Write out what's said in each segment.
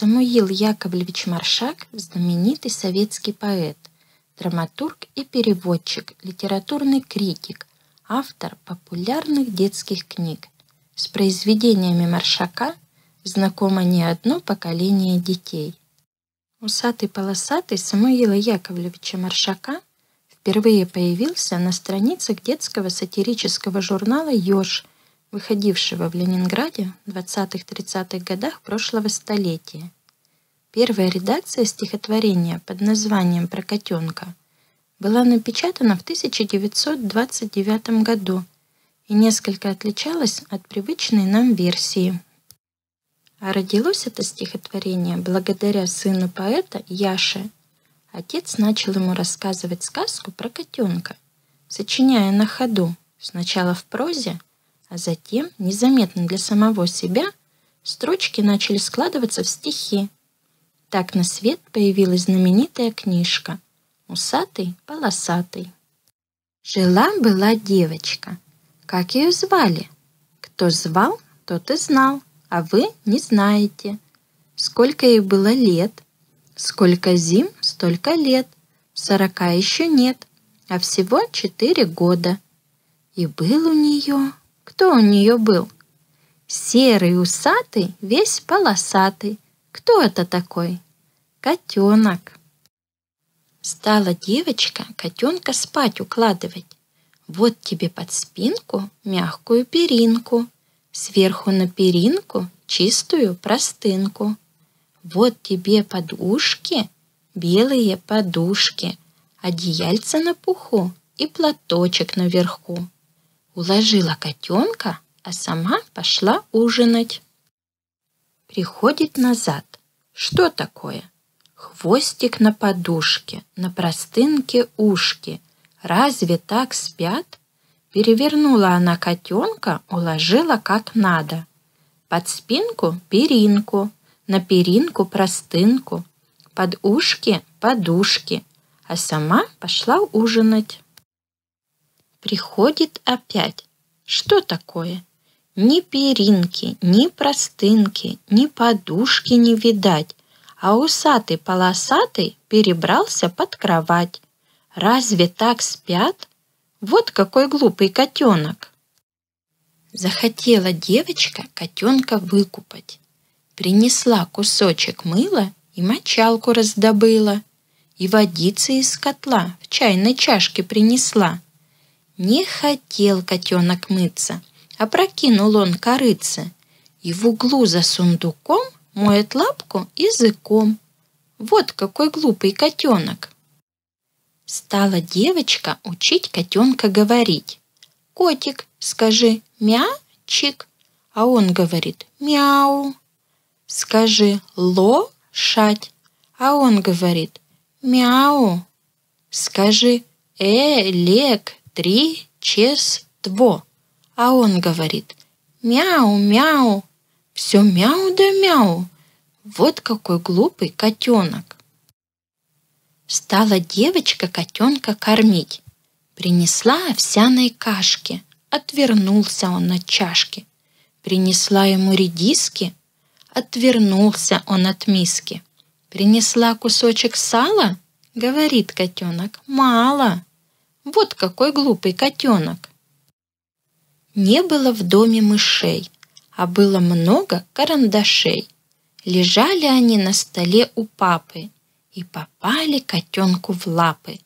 Самуил Яковлевич Маршак – знаменитый советский поэт, драматург и переводчик, литературный критик, автор популярных детских книг. С произведениями Маршака знакомо не одно поколение детей. Усатый-полосатый Самуила Яковлевича Маршака впервые появился на страницах детского сатирического журнала «Ёж», выходившего в Ленинграде в 20-30-х годах прошлого столетия – Первая редакция стихотворения под названием «Про котенка» была напечатана в 1929 году и несколько отличалась от привычной нам версии. А родилось это стихотворение благодаря сыну поэта Яше. Отец начал ему рассказывать сказку про котенка, сочиняя на ходу, сначала в прозе, а затем, незаметно для самого себя, строчки начали складываться в стихи, так на свет появилась знаменитая книжка «Усатый, полосатый». Жила-была девочка. Как ее звали? Кто звал, тот и знал, а вы не знаете. Сколько ей было лет? Сколько зим, столько лет. Сорока еще нет, а всего четыре года. И был у нее... Кто у нее был? Серый, усатый, весь полосатый — кто это такой? Котенок. Стала девочка котенка спать укладывать. Вот тебе под спинку мягкую перинку, сверху на перинку чистую простынку. Вот тебе под ушки белые подушки, одеяльце на пуху и платочек наверху. Уложила котенка, а сама пошла ужинать приходит назад. Что такое? Хвостик на подушке, на простынке ушки. Разве так спят? Перевернула она котенка, уложила как надо. Под спинку перинку, на перинку простынку, под ушки подушки, а сама пошла ужинать. Приходит опять. Что такое? Ни перинки, ни простынки, ни подушки не видать, а усатый-полосатый перебрался под кровать. Разве так спят? Вот какой глупый котенок! Захотела девочка котенка выкупать. Принесла кусочек мыла и мочалку раздобыла, и водицы из котла в чайной чашке принесла. Не хотел котенок мыться, Опрокинул он корыце. И в углу за сундуком моет лапку языком. Вот какой глупый котенок. Стала девочка учить котенка говорить. «Котик, скажи мячик», а он говорит «мяу». Скажи «лошадь», а он говорит «мяу». Скажи «электричество», а он говорит «мяу-мяу». Все мяу да мяу. Вот какой глупый котенок. Стала девочка котенка кормить. Принесла овсяной кашки. Отвернулся он от чашки. Принесла ему редиски. Отвернулся он от миски. Принесла кусочек сала? Говорит котенок, мало. Вот какой глупый котенок. Не было в доме мышей, а было много карандашей. Лежали они на столе у папы и попали котенку в лапы.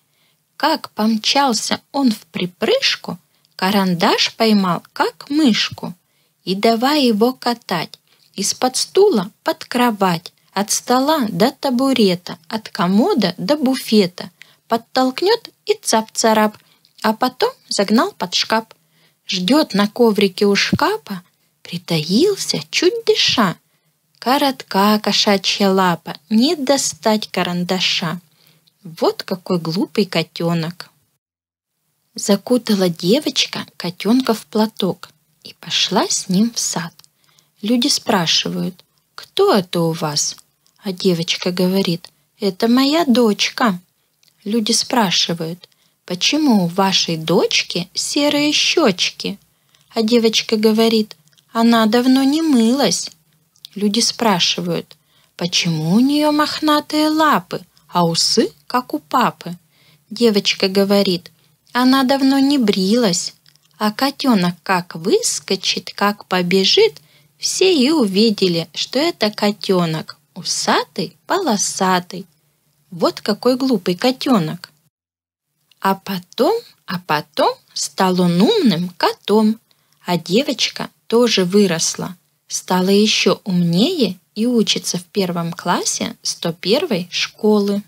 Как помчался он в припрыжку, карандаш поймал, как мышку, и давай его катать из-под стула под кровать, от стола до табурета, от комода до буфета, подтолкнет и цап-царап, а потом загнал под шкаф ждет на коврике у шкафа, притаился, чуть дыша. Коротка кошачья лапа, не достать карандаша. Вот какой глупый котенок. Закутала девочка котенка в платок и пошла с ним в сад. Люди спрашивают, кто это у вас? А девочка говорит, это моя дочка. Люди спрашивают, почему у вашей дочки серые щечки? А девочка говорит, она давно не мылась. Люди спрашивают, почему у нее мохнатые лапы, а усы, как у папы? Девочка говорит, она давно не брилась. А котенок как выскочит, как побежит, все и увидели, что это котенок, усатый, полосатый. Вот какой глупый котенок. А потом, а потом стал он умным котом, а девочка тоже выросла, стала еще умнее и учится в первом классе 101 школы.